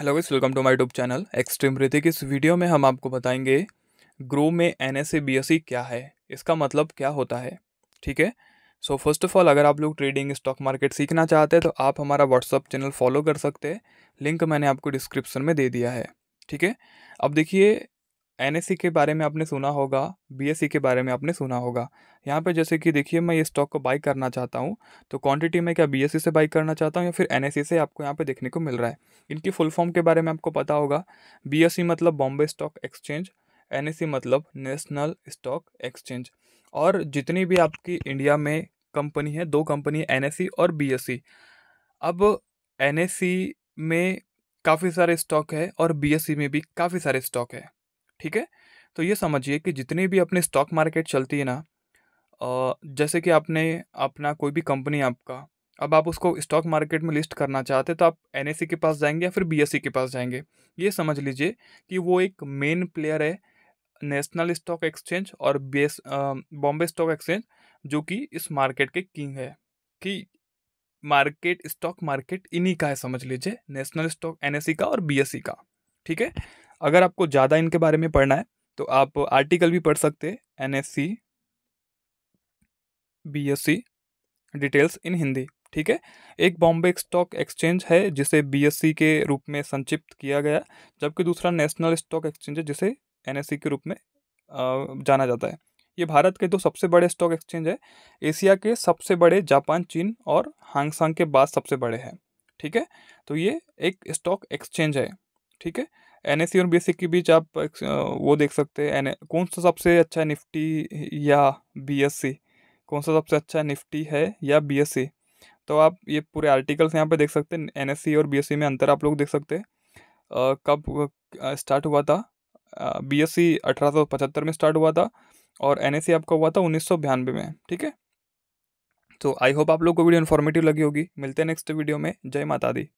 hello guys welcome to my YouTube channel extreme Hrithik इस video में हम आपको बताएंगे ग्रो में एन एस e क्या है इसका मतलब क्या होता है ठीक है सो फर्स्ट ऑफ ऑल अगर आप लोग ट्रेडिंग स्टॉक मार्केट सीखना चाहते हैं तो आप हमारा व्हाट्सअप चैनल फॉलो कर सकते हैं लिंक मैंने आपको डिस्क्रिप्सन में दे दिया है ठीक है अब देखिए एन के बारे में आपने सुना होगा बी के बारे में आपने सुना होगा यहाँ पे जैसे कि देखिए मैं ये स्टॉक को बाई करना चाहता हूँ तो क्वांटिटी में क्या बी से बाई करना चाहता हूँ या फिर एन से आपको यहाँ पे देखने को मिल रहा है इनकी फुल फॉर्म के बारे में आपको पता होगा बी मतलब बॉम्बे स्टॉक एक्सचेंज एन मतलब नेशनल स्टॉक एक्सचेंज और जितनी भी आपकी इंडिया में कंपनी है दो कंपनी एन और बी अब एन में काफ़ी सारे स्टॉक है और बी में भी काफ़ी सारे स्टॉक है ठीक है तो ये समझिए कि जितनी भी अपनी स्टॉक मार्केट चलती है ना जैसे कि आपने अपना कोई भी कंपनी आपका अब आप उसको स्टॉक मार्केट में लिस्ट करना चाहते तो आप एन के पास जाएंगे या फिर बी e के पास जाएंगे ये समझ लीजिए कि वो एक मेन प्लेयर है नेशनल स्टॉक एक्सचेंज और बी बॉम्बे स्टॉक एक्सचेंज जो कि इस मार्केट के किंग है कि मार्केट स्टॉक मार्केट इन्हीं का है समझ लीजिए नेशनल स्टॉक एन का और बी e का ठीक है अगर आपको ज़्यादा इनके बारे में पढ़ना है तो आप आर्टिकल भी पढ़ सकते हैं N S C B S C details in Hindi ठीक है एक बॉम्बे स्टॉक एक्सचेंज है जिसे बी एस सी के रूप में संक्षिप्त किया गया जबकि दूसरा नेशनल स्टॉक एक्सचेंज है जिसे एन एस सी के रूप में जाना जाता है ये भारत के दो सबसे बड़े स्टॉक एक्सचेंज है एशिया के सबसे बड़े जापान चीन और हांगसांग के बाद सबसे बड़े हैं ठीक है तो ये एक स्टॉक एक्सचेंज है ठीक है एन e और बी e के बीच आप वो देख सकते हैं एन e, कौन सा सबसे अच्छा निफ्टी या बी कौन सा सबसे अच्छा निफ्टी है या बी तो आप ये पूरे आर्टिकल्स यहाँ पे देख सकते हैं एन और बी में अंतर आप लोग देख सकते हैं कब स्टार्ट हुआ था बी एस सी में स्टार्ट हुआ था और एन आपका हुआ था उन्नीस में ठीक है तो आई होप आप लोग को वीडियो इन्फॉर्मेटिव लगी होगी मिलते हैं नेक्स्ट वीडियो में जय माता दी